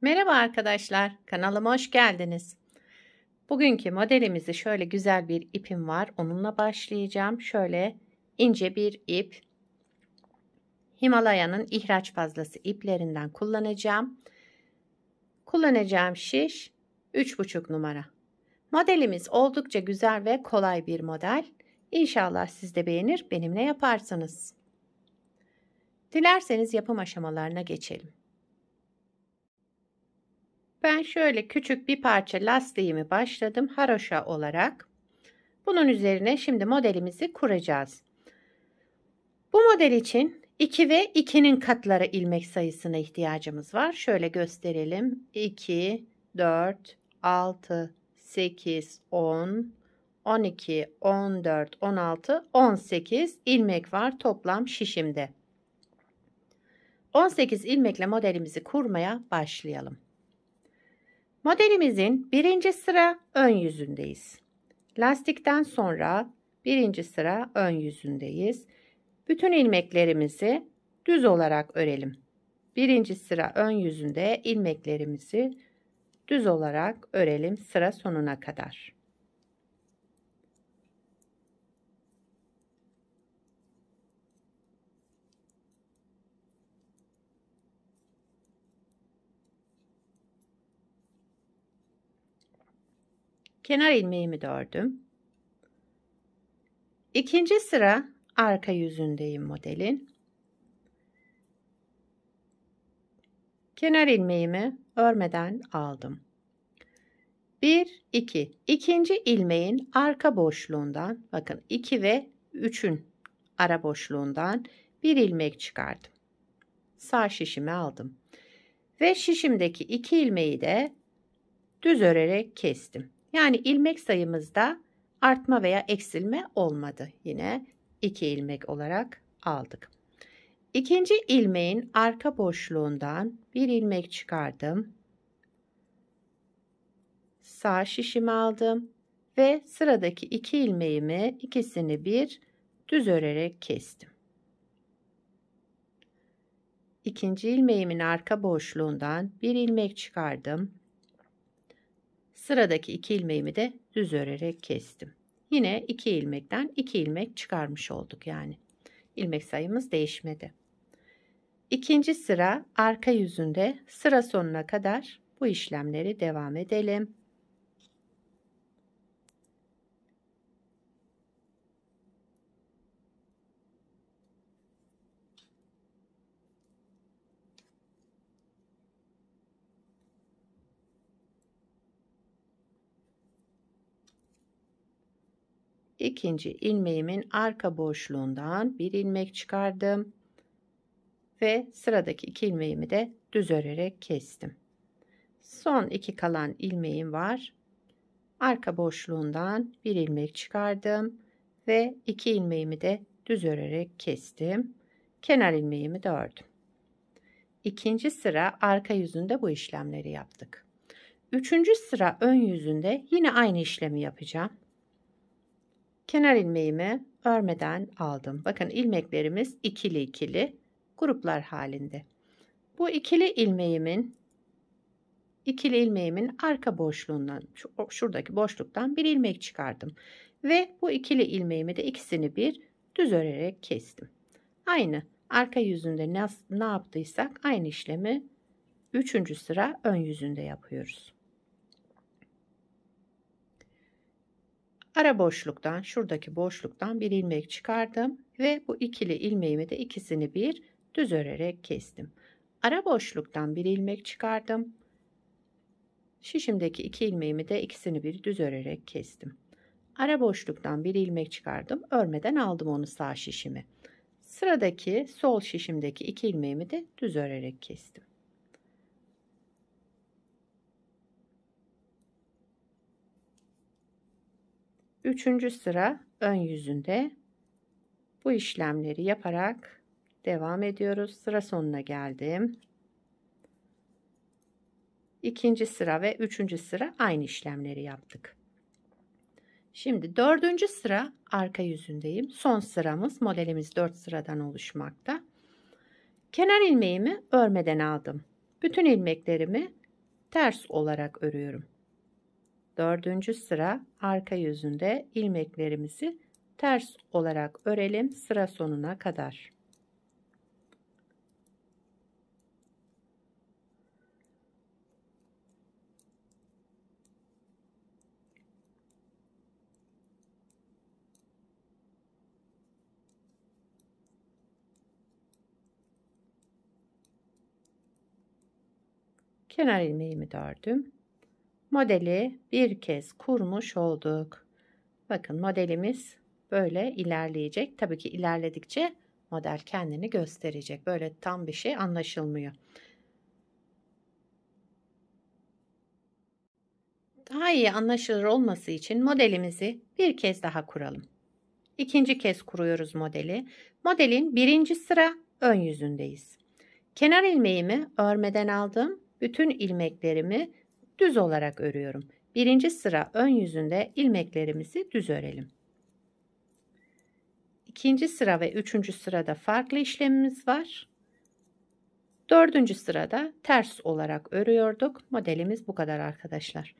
Merhaba arkadaşlar, kanalıma hoş geldiniz. Bugünkü modelimizi şöyle güzel bir ipim var. Onunla başlayacağım. Şöyle ince bir ip. Himalaya'nın ihraç fazlası iplerinden kullanacağım. Kullanacağım şiş 3,5 numara. Modelimiz oldukça güzel ve kolay bir model. İnşallah siz de beğenir, benimle yaparsınız. Dilerseniz yapım aşamalarına geçelim. Ben şöyle küçük bir parça lastiğimi başladım haroşa olarak. Bunun üzerine şimdi modelimizi kuracağız. Bu model için 2 ve 2'nin katları ilmek sayısına ihtiyacımız var. Şöyle gösterelim. 2, 4, 6, 8, 10, 12, 14, 16, 18 ilmek var toplam şişimde. 18 ilmekle modelimizi kurmaya başlayalım. Modelimizin birinci sıra ön yüzündeyiz. Lastikten sonra birinci sıra ön yüzündeyiz. Bütün ilmeklerimizi düz olarak örelim. Birinci sıra ön yüzünde ilmeklerimizi düz olarak örelim sıra sonuna kadar. kenar ilmeğimi dördüm. İkinci sıra arka yüzündeyim modelin. Kenar ilmeğimi örmeden aldım. 1 2 ikinci ilmeğin arka boşluğundan bakın 2 ve 3'ün ara boşluğundan bir ilmek çıkardım. Sağ şişimi aldım. Ve şişimdeki iki ilmeği de düz örerek kestim. Yani ilmek sayımızda artma veya eksilme olmadı. Yine 2 ilmek olarak aldık. İkinci ilmeğin arka boşluğundan bir ilmek çıkardım. Sağ şişimi aldım ve sıradaki iki ilmeğimi ikisini bir düz örerek kestim. İkinci ilmeğimin arka boşluğundan bir ilmek çıkardım. Sıradaki iki ilmeğimi de düz örerek kestim. Yine iki ilmekten iki ilmek çıkarmış olduk yani. İlmek sayımız değişmedi. İkinci sıra arka yüzünde sıra sonuna kadar bu işlemleri devam edelim. ikinci ilmeğimin arka boşluğundan bir ilmek çıkardım ve sıradaki iki ilmeğimi de düz örerek kestim son iki kalan ilmeğim var arka boşluğundan bir ilmek çıkardım ve iki ilmeğimi de düz örerek kestim kenar ilmeğimi de ördüm ikinci sıra arka yüzünde bu işlemleri yaptık üçüncü sıra ön yüzünde yine aynı işlemi yapacağım Kenar ilmeğimi örmeden aldım. Bakın ilmeklerimiz ikili ikili gruplar halinde. Bu ikili ilmeğimin ikili ilmeğimin arka boşluğundan şuradaki boşluktan bir ilmek çıkardım. Ve bu ikili ilmeğimi de ikisini bir düz örerek kestim. Aynı arka yüzünde ne, ne yaptıysak aynı işlemi 3. sıra ön yüzünde yapıyoruz. Ara boşluktan şuradaki boşluktan bir ilmek çıkardım ve bu ikili ilmeğimi de ikisini bir düz örerek kestim. Ara boşluktan bir ilmek çıkardım. Şişimdeki iki ilmeğimi de ikisini bir düz örerek kestim. Ara boşluktan bir ilmek çıkardım. Örmeden aldım onu sağ şişimi. Sıradaki sol şişimdeki iki ilmeğimi de düz örerek kestim. Üçüncü sıra ön yüzünde bu işlemleri yaparak devam ediyoruz. Sıra sonuna geldim. İkinci sıra ve üçüncü sıra aynı işlemleri yaptık. Şimdi dördüncü sıra arka yüzündeyim. Son sıramız modelimiz dört sıradan oluşmakta. Kenar ilmeğimi örmeden aldım. Bütün ilmeklerimi ters olarak örüyorum. Dördüncü sıra arka yüzünde ilmeklerimizi ters olarak örelim sıra sonuna kadar. Kenar ilmeğimi ördüm modeli bir kez kurmuş olduk. Bakın modelimiz böyle ilerleyecek. Tabii ki ilerledikçe model kendini gösterecek. Böyle tam bir şey anlaşılmıyor. Daha iyi anlaşılır olması için modelimizi bir kez daha kuralım. İkinci kez kuruyoruz modeli. Modelin birinci sıra ön yüzündeyiz. Kenar ilmeğimi örmeden aldım. Bütün ilmeklerimi düz olarak örüyorum. Birinci sıra ön yüzünde ilmeklerimizi düz örelim. İkinci sıra ve üçüncü sırada farklı işlemimiz var. Dördüncü sırada ters olarak örüyorduk. Modelimiz bu kadar arkadaşlar.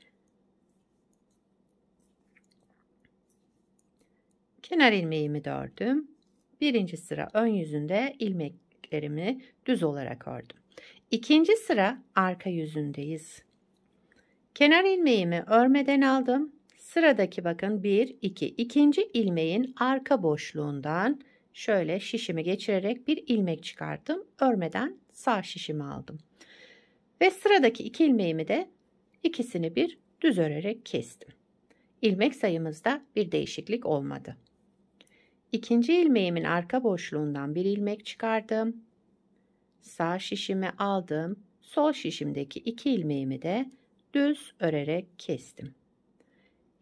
Kenar ilmeğimi de ördüm. Birinci sıra ön yüzünde ilmeklerimi düz olarak ördüm. İkinci sıra arka yüzündeyiz. Kenar ilmeğimi örmeden aldım. Sıradaki bakın 1 2 ikinci ilmeğin arka boşluğundan şöyle şişimi geçirerek bir ilmek çıkarttım. Örmeden sağ şişimi aldım. Ve sıradaki iki ilmeğimi de ikisini bir düz örerek kestim. İlmek sayımızda bir değişiklik olmadı. İkinci ilmeğimin arka boşluğundan bir ilmek çıkardım. Sağ şişimi aldım. Sol şişimdeki iki ilmeğimi de düz örerek kestim.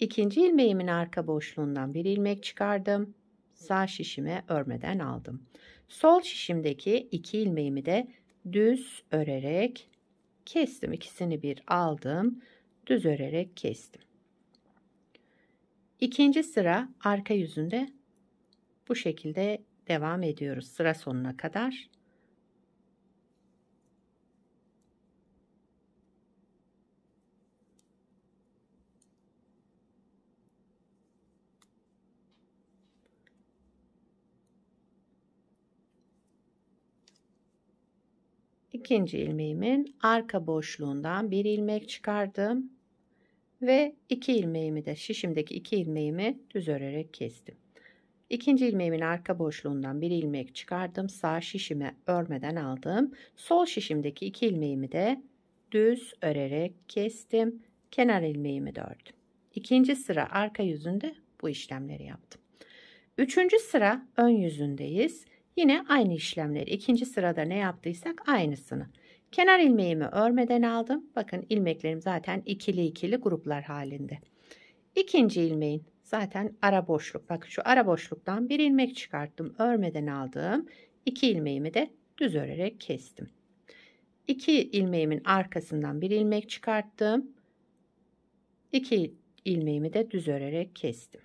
İkinci ilmeğimin arka boşluğundan bir ilmek çıkardım. Sağ şişime örmeden aldım. Sol şişimdeki iki ilmeğimi de düz örerek kestim. İkisini bir aldım. Düz örerek kestim. İkinci sıra arka yüzünde bu şekilde devam ediyoruz sıra sonuna kadar. ikinci ilmeğimin arka boşluğundan bir ilmek çıkardım ve iki ilmeğimi de şişimdeki iki ilmeğimi düz örerek kestim. İkinci ilmeğimin arka boşluğundan bir ilmek çıkardım. Sağ şişime örmeden aldım. Sol şişimdeki iki ilmeğimi de düz örerek kestim. Kenar ilmeğimi dördüm. ördüm. İkinci sıra arka yüzünde bu işlemleri yaptım. Üçüncü sıra ön yüzündeyiz. Yine aynı işlemleri ikinci sırada ne yaptıysak aynısını. Kenar ilmeğimi örmeden aldım. Bakın ilmeklerim zaten ikili ikili gruplar halinde. İkinci ilmeğin zaten ara boşluk. Bakın şu ara boşluktan bir ilmek çıkarttım. Örmeden aldım. İki ilmeğimi de düz örerek kestim. İki ilmeğimin arkasından bir ilmek çıkarttım. İki ilmeğimi de düz örerek kestim.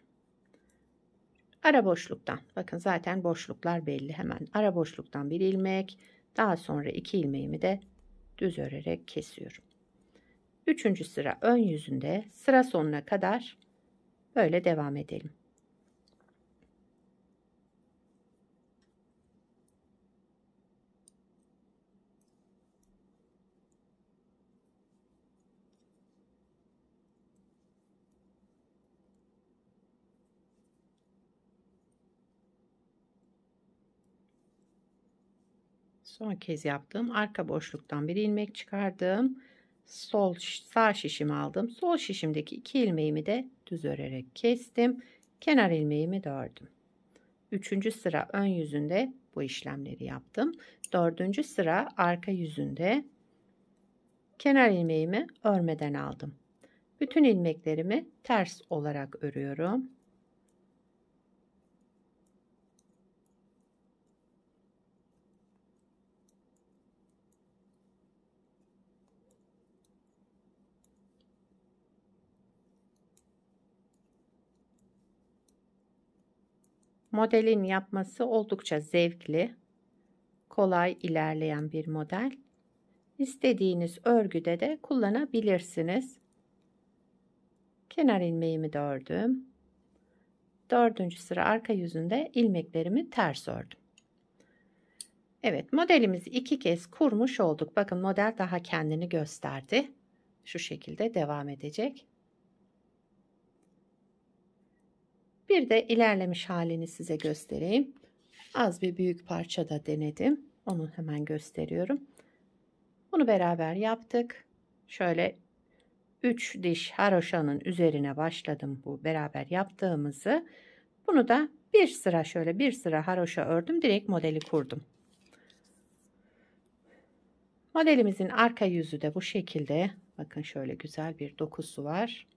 Ara boşluktan. Bakın zaten boşluklar belli. Hemen ara boşluktan bir ilmek. Daha sonra iki ilmeğimi de düz örerek kesiyorum. Üçüncü sıra ön yüzünde sıra sonuna kadar böyle devam edelim. son kez yaptığım arka boşluktan bir ilmek çıkardım. Sol sağ şişimi aldım. Sol şişimdeki iki ilmeğimi de düz örerek kestim. Kenar ilmeğimi dördüm. Üçüncü sıra ön yüzünde bu işlemleri yaptım. Dördüncü sıra arka yüzünde kenar ilmeğimi örmeden aldım. Bütün ilmeklerimi ters olarak örüyorum. Modelin yapması oldukça zevkli, kolay ilerleyen bir model. İstediğiniz örgüde de kullanabilirsiniz. Kenar ilmeğimi de ördüm. Dördüncü sıra arka yüzünde ilmeklerimi ters ördüm. Evet modelimizi iki kez kurmuş olduk. Bakın model daha kendini gösterdi. Şu şekilde devam edecek. Bir de ilerlemiş halini size göstereyim. Az bir büyük parça da denedim. Onu hemen gösteriyorum. Bunu beraber yaptık. Şöyle 3 diş haroşanın üzerine başladım bu beraber yaptığımızı. Bunu da bir sıra şöyle bir sıra haroşa ördüm. Direkt modeli kurdum. Modelimizin arka yüzü de bu şekilde. Bakın şöyle güzel bir dokusu var.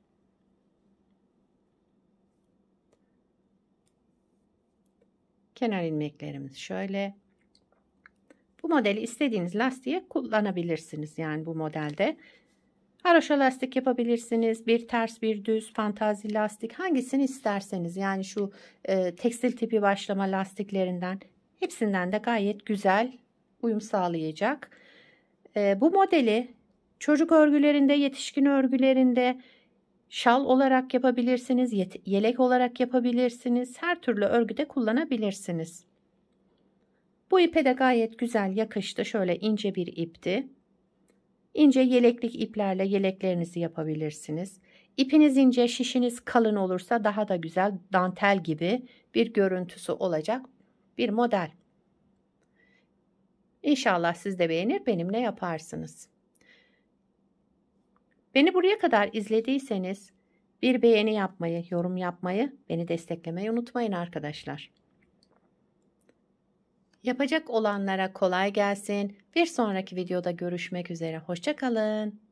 Kenar ilmeklerimiz şöyle. Bu modeli istediğiniz lastiğe kullanabilirsiniz. Yani bu modelde haroşa lastik yapabilirsiniz. Bir ters bir düz fantazi lastik hangisini isterseniz. Yani şu e, tekstil tipi başlama lastiklerinden hepsinden de gayet güzel uyum sağlayacak. E, bu modeli çocuk örgülerinde, yetişkin örgülerinde, şal olarak yapabilirsiniz, yelek olarak yapabilirsiniz. Her türlü örgüde kullanabilirsiniz. Bu ipe de gayet güzel yakıştı. Şöyle ince bir ipti. İnce yeleklik iplerle yeleklerinizi yapabilirsiniz. İpiniz ince, şişiniz kalın olursa daha da güzel dantel gibi bir görüntüsü olacak bir model. İnşallah siz de beğenir benimle yaparsınız. Beni buraya kadar izlediyseniz bir beğeni yapmayı, yorum yapmayı, beni desteklemeyi unutmayın arkadaşlar. Yapacak olanlara kolay gelsin. Bir sonraki videoda görüşmek üzere. Hoşçakalın.